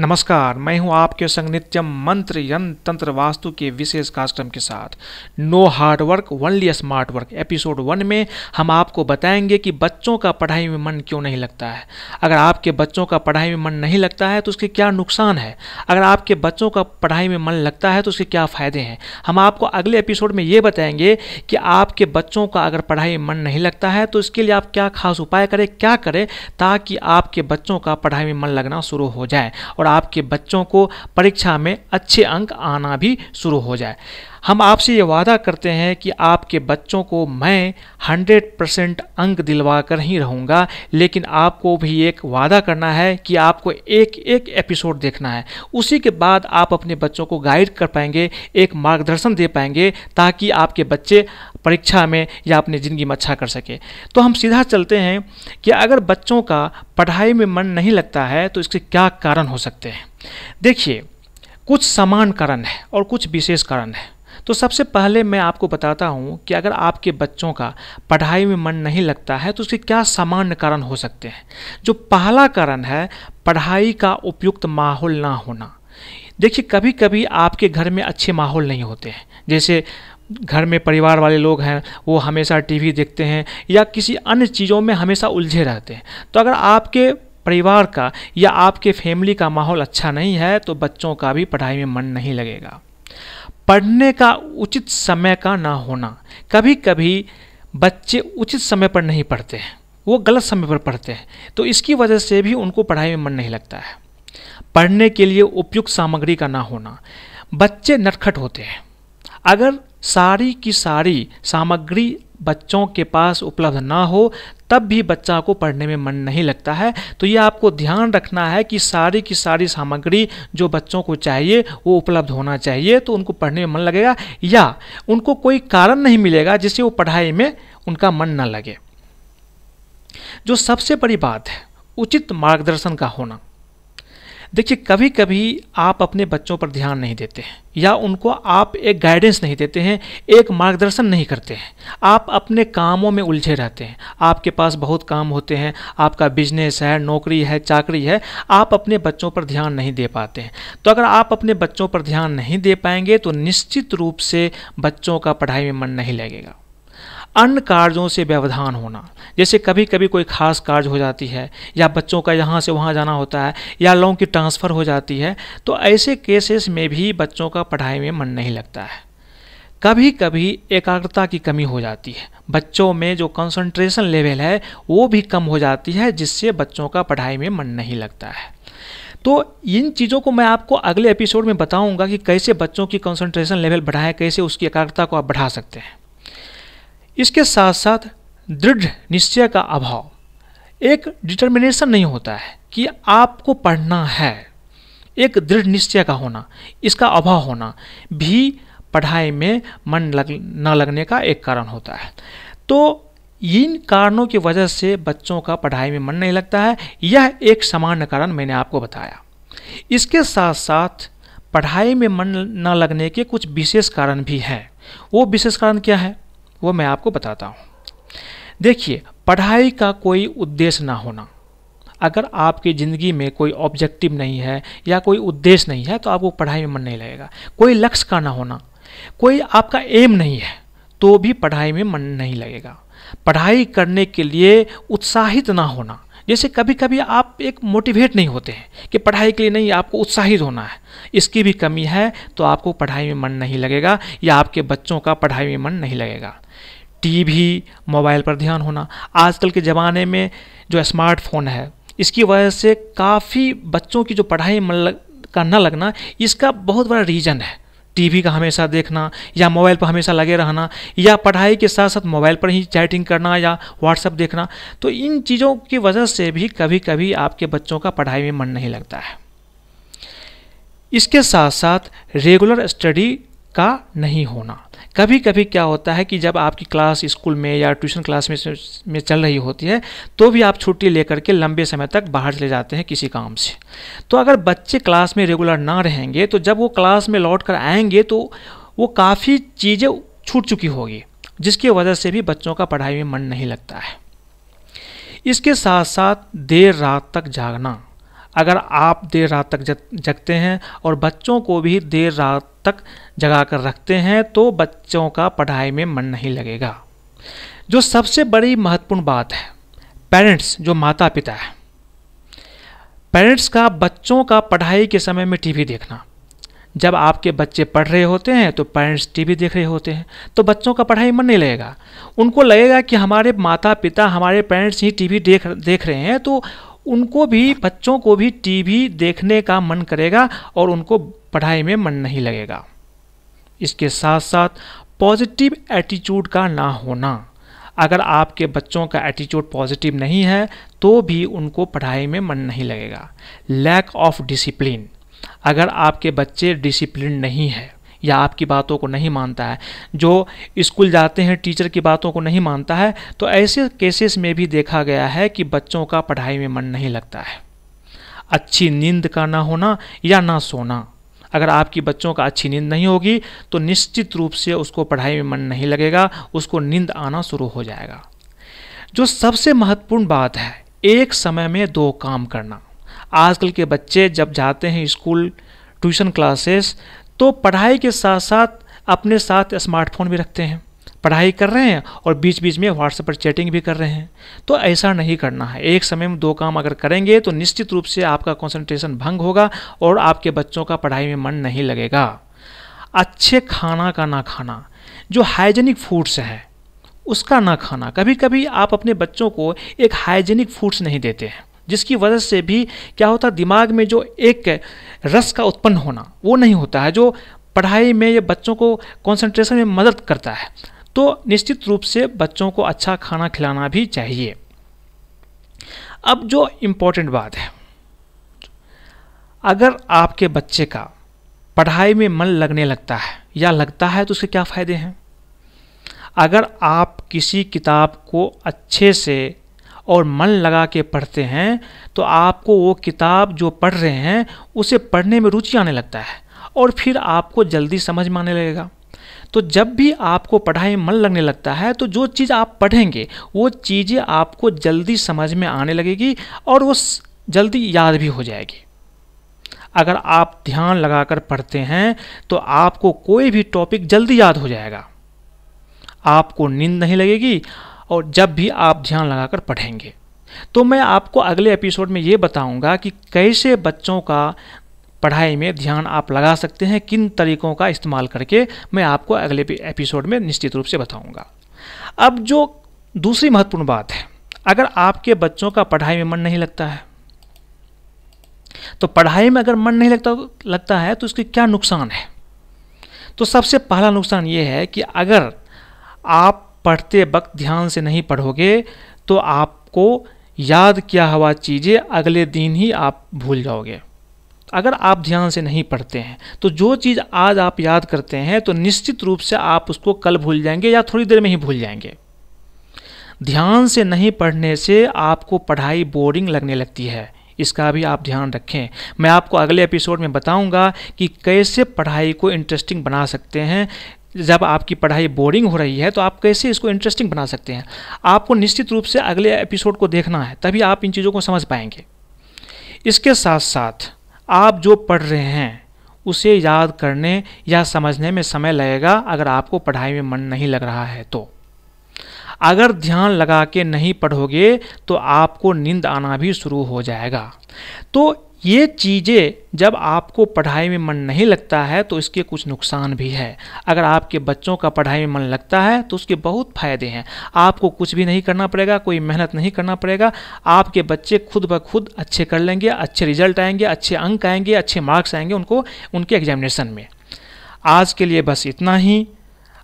नमस्कार मैं हूं आपके संग नित्यम मंत्र यंत्र तंत्र वास्तु के विशेष कार्यक्रम के साथ no hard work only smart work episode one में हम आपको बताएंगे कि बच्चों का पढ़ाई में मन क्यों नहीं लगता है अगर आपके बच्चों का पढ़ाई में मन नहीं लगता है तो उसके क्या नुकसान है अगर आपके बच्चों का पढ़ाई में मन लगता है तो उसके क्या फ़ायदे हैं हम आपको अगले एपिसोड में ये बताएंगे कि आपके बच्चों का अगर पढ़ाई में मन नहीं लगता है तो इसके लिए आप क्या खास उपाय करें क्या करें ताकि आपके बच्चों का पढ़ाई में मन लगना शुरू हो जाए और आपके बच्चों को परीक्षा में अच्छे अंक आना भी शुरू हो जाए हम आपसे ये वादा करते हैं कि आपके बच्चों को मैं 100 परसेंट अंक दिलवा कर ही रहूँगा लेकिन आपको भी एक वादा करना है कि आपको एक एक एपिसोड देखना है उसी के बाद आप अपने बच्चों को गाइड कर पाएंगे एक मार्गदर्शन दे पाएंगे ताकि आपके बच्चे परीक्षा में या अपनी ज़िंदगी में अच्छा कर सके तो हम सीधा चलते हैं कि अगर बच्चों का पढ़ाई में मन नहीं लगता है तो इसके क्या कारण हो सकते हैं देखिए कुछ समान कारण है और कुछ विशेष कारण है तो सबसे पहले मैं आपको बताता हूँ कि अगर आपके बच्चों का पढ़ाई में मन नहीं लगता है तो उसके क्या सामान्य कारण हो सकते हैं जो पहला कारण है पढ़ाई का उपयुक्त माहौल ना होना देखिए कभी कभी आपके घर में अच्छे माहौल नहीं होते हैं जैसे घर में परिवार वाले लोग हैं वो हमेशा टीवी देखते हैं या किसी अन्य चीज़ों में हमेशा उलझे रहते हैं तो अगर आपके परिवार का या आपके फैमिली का माहौल अच्छा नहीं है तो बच्चों का भी पढ़ाई में मन नहीं लगेगा पढ़ने का उचित समय का ना होना कभी कभी बच्चे उचित समय पर नहीं पढ़ते हैं वो गलत समय पर पढ़ते हैं तो इसकी वजह से भी उनको पढ़ाई में मन नहीं लगता है पढ़ने के लिए उपयुक्त सामग्री का ना होना बच्चे नटखट होते हैं अगर सारी की सारी सामग्री बच्चों के पास उपलब्ध ना हो तब भी बच्चा को पढ़ने में मन नहीं लगता है तो ये आपको ध्यान रखना है कि सारी की सारी सामग्री जो बच्चों को चाहिए वो उपलब्ध होना चाहिए तो उनको पढ़ने में मन लगेगा या उनको कोई कारण नहीं मिलेगा जिससे वो पढ़ाई में उनका मन ना लगे जो सबसे बड़ी बात है उचित मार्गदर्शन का होना देखिए कभी कभी आप अपने बच्चों पर ध्यान नहीं देते हैं या उनको आप एक गाइडेंस नहीं देते हैं एक मार्गदर्शन नहीं करते हैं आप अपने कामों में उलझे रहते हैं आपके पास बहुत काम होते हैं आपका बिजनेस है नौकरी है चाकरी है आप अपने बच्चों पर ध्यान नहीं दे पाते हैं तो अगर आप अपने बच्चों पर ध्यान नहीं दे पाएंगे तो निश्चित रूप से बच्चों का पढ़ाई में मन नहीं लगेगा अन्य कार्यों से व्यवधान होना जैसे कभी कभी कोई खास कार्य हो जाती है या बच्चों का यहाँ से वहाँ जाना होता है या लोगों की ट्रांसफ़र हो जाती है तो ऐसे केसेस में भी बच्चों का पढ़ाई में मन नहीं लगता है कभी कभी एकाग्रता की कमी हो जाती है बच्चों में जो कंसंट्रेशन लेवल है वो भी कम हो जाती है जिससे बच्चों का पढ़ाई में मन नहीं लगता है तो इन चीज़ों को मैं आपको अगले एपिसोड में बताऊंगा कि कैसे बच्चों की कंसंट्रेशन लेवल बढ़ाएं कैसे उसकी एकाग्रता को आप बढ़ा सकते हैं इसके साथ साथ दृढ़ निश्चय का अभाव एक डिटर्मिनेशन नहीं होता है कि आपको पढ़ना है एक दृढ़ निश्चय का होना इसका अभाव होना भी पढ़ाई में मन लग न लगने का एक कारण होता है तो इन कारणों की वजह से बच्चों का पढ़ाई में मन नहीं लगता है यह एक सामान्य कारण मैंने आपको बताया इसके साथ साथ पढ़ाई में मन न लगने के कुछ विशेष कारण भी हैं वो विशेष कारण क्या है वो मैं आपको बताता हूँ देखिए पढ़ाई का कोई उद्देश्य ना होना अगर आपकी ज़िंदगी में कोई ऑब्जेक्टिव नहीं है या कोई उद्देश्य नहीं है तो आपको पढ़ाई में मन नहीं लगेगा कोई लक्ष्य का ना होना कोई आपका एम नहीं है तो भी पढ़ाई में मन नहीं लगेगा पढ़ाई करने के लिए उत्साहित ना होना जैसे कभी कभी आप एक मोटिवेट नहीं होते हैं कि पढ़ाई के लिए नहीं आपको उत्साहित होना है इसकी भी कमी है तो आपको पढ़ाई में मन नहीं लगेगा या आपके बच्चों का पढ़ाई में मन नहीं लगेगा टीवी मोबाइल पर ध्यान होना आजकल के ज़माने में जो स्मार्टफोन है इसकी वजह से काफ़ी बच्चों की जो पढ़ाई मन लग का न लगना इसका बहुत बड़ा रीज़न है टीवी का हमेशा देखना या मोबाइल पर हमेशा लगे रहना या पढ़ाई के साथ साथ मोबाइल पर ही चैटिंग करना या व्हाट्सअप देखना तो इन चीज़ों की वजह से भी कभी कभी आपके बच्चों का पढ़ाई में मन नहीं लगता है इसके साथ साथ रेगुलर स्टडी का नहीं होना कभी कभी क्या होता है कि जब आपकी क्लास स्कूल में या ट्यूशन क्लास में में चल रही होती है तो भी आप छुट्टी लेकर के लंबे समय तक बाहर चले जाते हैं किसी काम से तो अगर बच्चे क्लास में रेगुलर ना रहेंगे तो जब वो क्लास में लौट कर आएंगे तो वो काफ़ी चीज़ें छूट चुकी होगी जिसकी वजह से भी बच्चों का पढ़ाई में मन नहीं लगता है इसके साथ साथ देर रात तक जागना अगर आप देर रात तक जगते हैं और बच्चों को भी देर रात तक जगा कर रखते हैं तो बच्चों का पढ़ाई में मन नहीं लगेगा जो सबसे बड़ी महत्वपूर्ण बात है पेरेंट्स जो माता पिता है पेरेंट्स का बच्चों का पढ़ाई के समय में टीवी देखना जब आपके बच्चे पढ़ रहे होते हैं तो पेरेंट्स टीवी देख रहे होते हैं तो बच्चों का पढ़ाई मन नहीं लगेगा उनको लगेगा कि हमारे माता पिता हमारे पेरेंट्स ही टीवी देख देख रहे हैं तो उनको भी बच्चों को भी टीवी देखने का मन करेगा और उनको पढ़ाई में मन नहीं लगेगा इसके साथ साथ पॉजिटिव एटीट्यूड का ना होना अगर आपके बच्चों का एटीट्यूड पॉजिटिव नहीं है तो भी उनको पढ़ाई में मन नहीं लगेगा लैक ऑफ डिसिप्लिन अगर आपके बच्चे डिसिप्लिन नहीं है या आपकी बातों को नहीं मानता है जो स्कूल जाते हैं टीचर की बातों को नहीं मानता है तो ऐसे केसेस में भी देखा गया है कि बच्चों का पढ़ाई में मन नहीं लगता है अच्छी नींद का ना होना या ना सोना अगर आपकी बच्चों का अच्छी नींद नहीं होगी तो निश्चित रूप से उसको पढ़ाई में मन नहीं लगेगा उसको नींद आना शुरू हो जाएगा जो सबसे महत्वपूर्ण बात है एक समय में दो काम करना आजकल के बच्चे जब जाते हैं स्कूल ट्यूशन क्लासेस तो पढ़ाई के साथ साथ अपने साथ स्मार्टफोन भी रखते हैं पढ़ाई कर रहे हैं और बीच बीच में व्हाट्सएप पर चैटिंग भी कर रहे हैं तो ऐसा नहीं करना है एक समय में दो काम अगर करेंगे तो निश्चित रूप से आपका कंसंट्रेशन भंग होगा और आपके बच्चों का पढ़ाई में मन नहीं लगेगा अच्छे खाना का ना खाना जो हाइजेनिक फूड्स है उसका ना खाना कभी कभी आप अपने बच्चों को एक हाइजेनिक फूड्स नहीं देते हैं जिसकी वजह से भी क्या होता दिमाग में जो एक रस का उत्पन्न होना वो नहीं होता है जो पढ़ाई में या बच्चों को कॉन्सेंट्रेशन में मदद करता है तो निश्चित रूप से बच्चों को अच्छा खाना खिलाना भी चाहिए अब जो इम्पोर्टेंट बात है अगर आपके बच्चे का पढ़ाई में मन लगने लगता है या लगता है तो उसके क्या फ़ायदे हैं अगर आप किसी किताब को अच्छे से और मन लगा के पढ़ते हैं तो आपको वो किताब जो पढ़ रहे हैं उसे पढ़ने में रुचि आने लगता है और फिर आपको जल्दी समझ में आने लगेगा तो जब भी आपको पढ़ाई में मन लगने लगता है तो जो चीज़ आप पढ़ेंगे वो चीज़ें आपको जल्दी समझ में आने लगेगी और वो जल्दी याद भी हो जाएगी अगर आप ध्यान लगाकर पढ़ते हैं तो आपको कोई भी टॉपिक जल्दी याद हो जाएगा आपको नींद नहीं लगेगी और जब भी आप ध्यान लगाकर पढ़ेंगे तो मैं आपको अगले एपिसोड में ये बताऊंगा कि कैसे बच्चों का पढ़ाई में ध्यान आप लगा सकते हैं किन तरीकों का इस्तेमाल करके मैं आपको अगले एपिसोड में निश्चित रूप से बताऊंगा अब जो दूसरी महत्वपूर्ण बात है अगर आपके बच्चों का पढ़ाई में मन नहीं लगता है तो पढ़ाई में अगर मन नहीं लगता लगता है तो इसके क्या नुकसान है तो सबसे पहला नुकसान ये है कि अगर आप पढ़ते वक्त ध्यान से नहीं पढ़ोगे तो आपको याद किया हुआ चीज़ें अगले दिन ही आप भूल जाओगे अगर आप ध्यान से नहीं पढ़ते हैं तो जो चीज़ आज आप याद करते हैं तो निश्चित रूप से आप उसको कल भूल जाएंगे या थोड़ी देर में ही भूल जाएंगे ध्यान से नहीं पढ़ने से आपको पढ़ाई बोरिंग लगने लगती है इसका भी आप ध्यान रखें मैं आपको अगले एपिसोड में बताऊंगा कि कैसे पढ़ाई को इंटरेस्टिंग बना सकते हैं जब आपकी पढ़ाई बोरिंग हो रही है तो आप कैसे इसको इंटरेस्टिंग बना सकते हैं आपको निश्चित रूप से अगले एपिसोड को देखना है तभी आप इन चीज़ों को समझ पाएंगे इसके साथ साथ आप जो पढ़ रहे हैं उसे याद करने या समझने में समय लगेगा अगर आपको पढ़ाई में मन नहीं लग रहा है तो अगर ध्यान लगा के नहीं पढ़ोगे तो आपको नींद आना भी शुरू हो जाएगा तो ये चीज़ें जब आपको पढ़ाई में मन नहीं लगता है तो इसके कुछ नुकसान भी है अगर आपके बच्चों का पढ़ाई में मन लगता है तो उसके बहुत फ़ायदे हैं आपको कुछ भी नहीं करना पड़ेगा कोई मेहनत नहीं करना पड़ेगा आपके बच्चे खुद ब खुद अच्छे कर लेंगे अच्छे रिजल्ट आएंगे अच्छे अंक आएंगे अच्छे मार्क्स आएंगे उनको उनके एग्जामिनेशन में आज के लिए बस इतना ही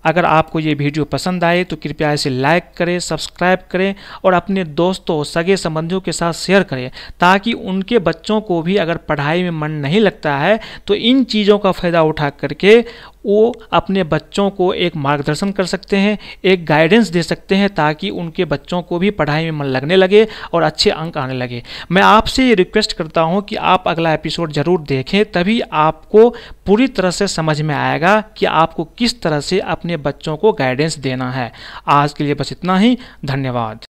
अगर आपको ये वीडियो पसंद आए तो कृपया इसे लाइक करें सब्सक्राइब करें और अपने दोस्तों सगे संबंधियों के साथ शेयर करें ताकि उनके बच्चों को भी अगर पढ़ाई में मन नहीं लगता है तो इन चीज़ों का फ़ायदा उठा करके वो अपने बच्चों को एक मार्गदर्शन कर सकते हैं एक गाइडेंस दे सकते हैं ताकि उनके बच्चों को भी पढ़ाई में मन लगने लगे और अच्छे अंक आने लगे मैं आपसे ये रिक्वेस्ट करता हूँ कि आप अगला एपिसोड ज़रूर देखें तभी आपको पूरी तरह से समझ में आएगा कि आपको किस तरह से अपने बच्चों को गाइडेंस देना है आज के लिए बस इतना ही धन्यवाद